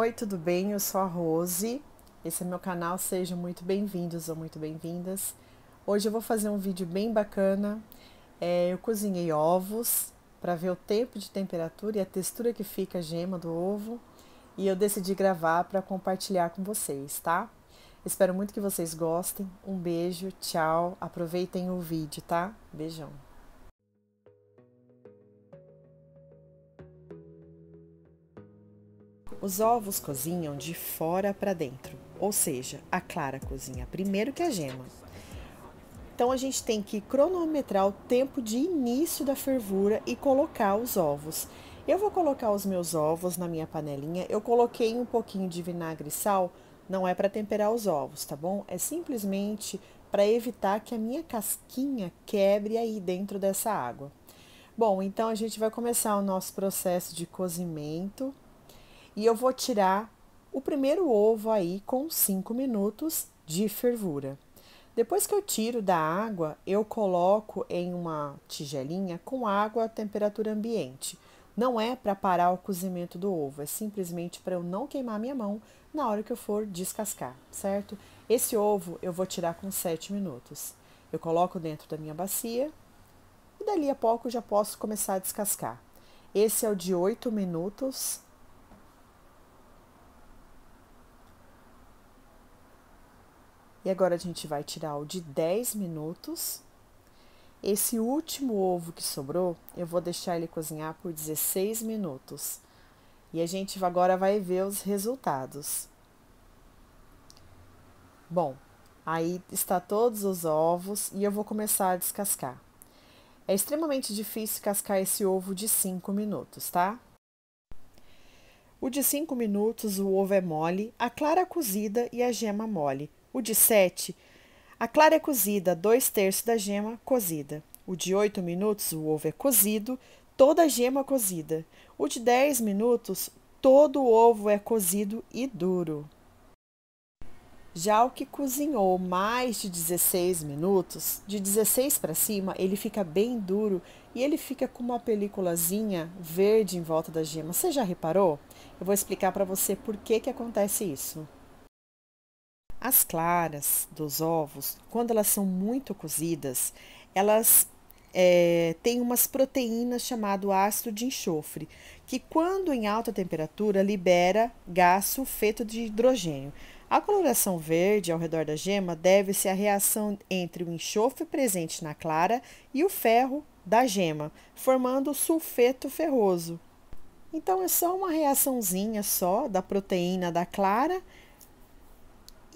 Oi, tudo bem? Eu sou a Rose. Esse é meu canal, sejam muito bem-vindos ou muito bem-vindas. Hoje eu vou fazer um vídeo bem bacana. É, eu cozinhei ovos para ver o tempo de temperatura e a textura que fica a gema do ovo e eu decidi gravar para compartilhar com vocês, tá? Espero muito que vocês gostem. Um beijo, tchau. Aproveitem o vídeo, tá? Beijão. Os ovos cozinham de fora para dentro, ou seja, a clara cozinha primeiro que a gema. Então a gente tem que cronometrar o tempo de início da fervura e colocar os ovos. Eu vou colocar os meus ovos na minha panelinha. Eu coloquei um pouquinho de vinagre e sal, não é para temperar os ovos, tá bom? É simplesmente para evitar que a minha casquinha quebre aí dentro dessa água. Bom, então a gente vai começar o nosso processo de cozimento. E eu vou tirar o primeiro ovo aí com 5 minutos de fervura. Depois que eu tiro da água, eu coloco em uma tigelinha com água à temperatura ambiente. Não é para parar o cozimento do ovo, é simplesmente para eu não queimar minha mão na hora que eu for descascar, certo? Esse ovo eu vou tirar com 7 minutos. Eu coloco dentro da minha bacia e dali a pouco já posso começar a descascar. Esse é o de 8 minutos E agora a gente vai tirar o de 10 minutos. Esse último ovo que sobrou, eu vou deixar ele cozinhar por 16 minutos. E a gente agora vai ver os resultados. Bom, aí está todos os ovos e eu vou começar a descascar. É extremamente difícil cascar esse ovo de 5 minutos, tá? O de 5 minutos, o ovo é mole, a clara cozida e a gema mole. O de 7, a clara é cozida, dois terços da gema cozida. O de 8 minutos, o ovo é cozido, toda a gema cozida. O de 10 minutos, todo o ovo é cozido e duro. Já o que cozinhou mais de 16 minutos, de 16 para cima, ele fica bem duro e ele fica com uma peliculazinha verde em volta da gema. Você já reparou? Eu vou explicar para você por que, que acontece isso. As claras dos ovos, quando elas são muito cozidas, elas é, têm umas proteínas chamado ácido de enxofre, que quando em alta temperatura libera gás sulfeto de hidrogênio. A coloração verde ao redor da gema deve-se à reação entre o enxofre presente na clara e o ferro da gema, formando o sulfeto ferroso. Então é só uma reaçãozinha só da proteína da clara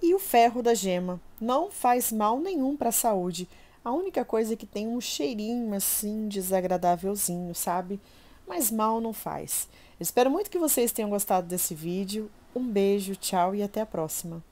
e o ferro da gema não faz mal nenhum para a saúde. A única coisa é que tem um cheirinho assim desagradávelzinho, sabe? Mas mal não faz. Espero muito que vocês tenham gostado desse vídeo. Um beijo, tchau e até a próxima.